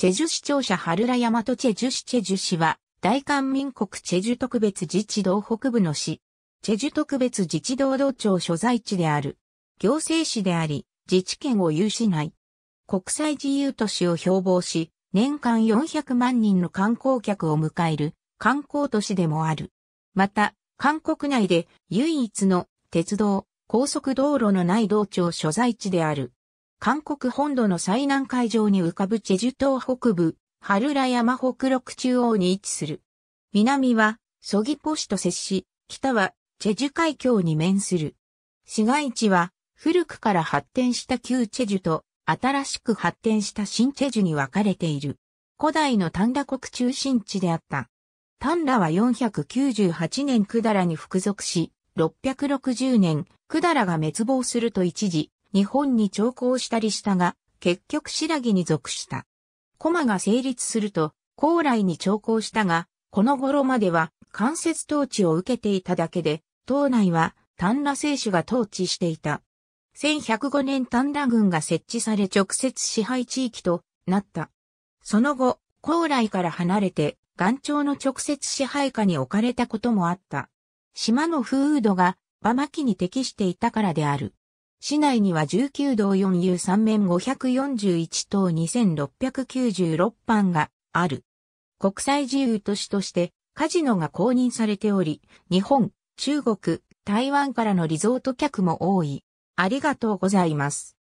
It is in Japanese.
チェジュ市庁舎春良山とチェジュ市チェジュ市は、大韓民国チェジュ特別自治道北部の市。チェジュ特別自治道道庁所在地である。行政市であり、自治権を有しない。国際自由都市を標榜し、年間400万人の観光客を迎える観光都市でもある。また、韓国内で唯一の鉄道、高速道路のない道庁所在地である。韓国本土の最南海上に浮かぶチェジュ島北部、ハルラ山北陸中央に位置する。南は、ソギポ市と接し、北は、チェジュ海峡に面する。市街地は、古くから発展した旧チェジュと、新しく発展した新チェジュに分かれている。古代の丹羅国中心地であった。丹羅は498年ダラに服属し、660年、ダラが滅亡すると一時、日本に徴工したりしたが、結局白木に属した。駒が成立すると、高麗に徴工したが、この頃までは間接統治を受けていただけで、島内は丹羅政主が統治していた。1105年丹羅軍が設置され直接支配地域となった。その後、高麗から離れて、岩頂の直接支配下に置かれたこともあった。島の風土が、馬巻に適していたからである。市内には19道 4U3 面541棟2696班がある。国際自由都市としてカジノが公認されており、日本、中国、台湾からのリゾート客も多い。ありがとうございます。